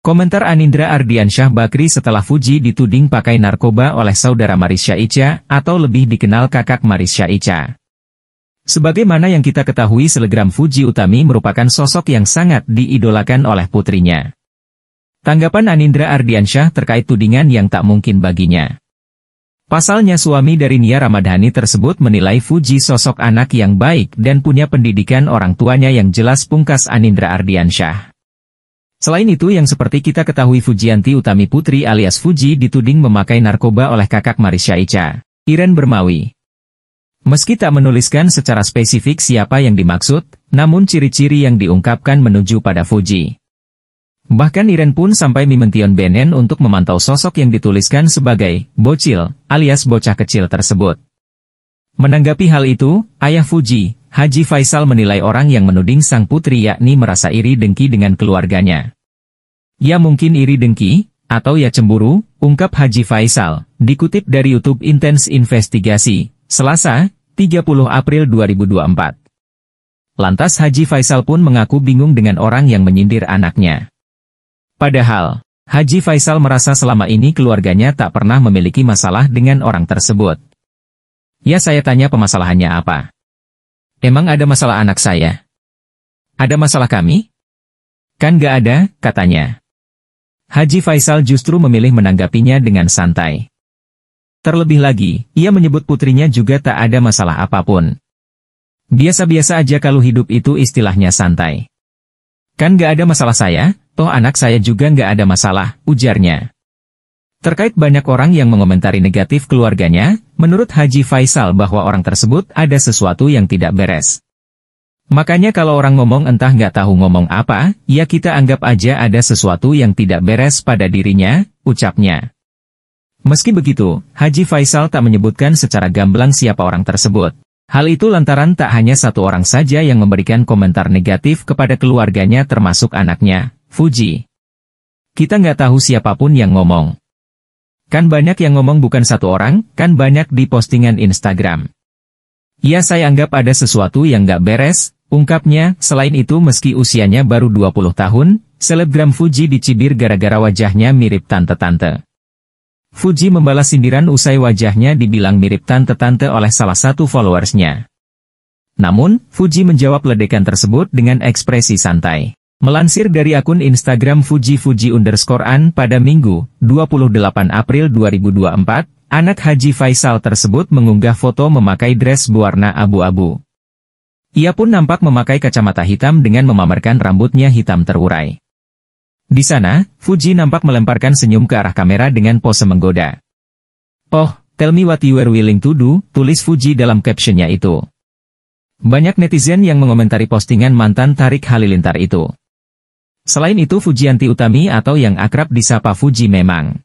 Komentar Anindra Ardiansyah Bakri setelah Fuji dituding pakai narkoba oleh saudara Marisha Ica atau lebih dikenal kakak Marisha Ica. Sebagaimana yang kita ketahui selegram Fuji Utami merupakan sosok yang sangat diidolakan oleh putrinya. Tanggapan Anindra Ardiansyah terkait tudingan yang tak mungkin baginya. Pasalnya suami dari Nia Ramadhani tersebut menilai Fuji sosok anak yang baik dan punya pendidikan orang tuanya yang jelas pungkas Anindra Ardiansyah. Selain itu yang seperti kita ketahui Fujianti Utami Putri alias Fuji dituding memakai narkoba oleh kakak Marisha Ica, Iren Bermawi. Meski tak menuliskan secara spesifik siapa yang dimaksud, namun ciri-ciri yang diungkapkan menuju pada Fuji. Bahkan Iren pun sampai Mimention Benen untuk memantau sosok yang dituliskan sebagai bocil alias bocah kecil tersebut. Menanggapi hal itu, ayah Fuji, Haji Faisal menilai orang yang menuding sang putri yakni merasa iri dengki dengan keluarganya. Ya mungkin iri dengki, atau ya cemburu, ungkap Haji Faisal, dikutip dari YouTube Intense Investigasi, Selasa, 30 April 2024. Lantas Haji Faisal pun mengaku bingung dengan orang yang menyindir anaknya. Padahal, Haji Faisal merasa selama ini keluarganya tak pernah memiliki masalah dengan orang tersebut. Ya saya tanya pemasalahannya apa. Emang ada masalah anak saya? Ada masalah kami? Kan gak ada, katanya. Haji Faisal justru memilih menanggapinya dengan santai. Terlebih lagi, ia menyebut putrinya juga tak ada masalah apapun. Biasa-biasa aja kalau hidup itu istilahnya santai. Kan gak ada masalah saya, toh anak saya juga gak ada masalah, ujarnya. Terkait banyak orang yang mengomentari negatif keluarganya, menurut Haji Faisal bahwa orang tersebut ada sesuatu yang tidak beres. Makanya kalau orang ngomong entah nggak tahu ngomong apa, ya kita anggap aja ada sesuatu yang tidak beres pada dirinya, ucapnya. Meski begitu, Haji Faisal tak menyebutkan secara gamblang siapa orang tersebut. Hal itu lantaran tak hanya satu orang saja yang memberikan komentar negatif kepada keluarganya termasuk anaknya, Fuji. Kita nggak tahu siapapun yang ngomong. Kan banyak yang ngomong bukan satu orang, kan banyak di postingan Instagram. Ya saya anggap ada sesuatu yang gak beres, ungkapnya, selain itu meski usianya baru 20 tahun, selebgram Fuji dicibir gara-gara wajahnya mirip tante-tante. Fuji membalas sindiran usai wajahnya dibilang mirip tante-tante oleh salah satu followersnya. Namun, Fuji menjawab ledekan tersebut dengan ekspresi santai. Melansir dari akun Instagram Fuji Fuji underscore an pada Minggu, 28 April 2024, anak Haji Faisal tersebut mengunggah foto memakai dress berwarna abu-abu. Ia pun nampak memakai kacamata hitam dengan memamerkan rambutnya hitam terurai. Di sana, Fuji nampak melemparkan senyum ke arah kamera dengan pose menggoda. Oh, tell me what you were willing to do, tulis Fuji dalam captionnya itu. Banyak netizen yang mengomentari postingan mantan Tarik Halilintar itu. Selain itu Fujianti Utami atau yang akrab disapa Fuji memang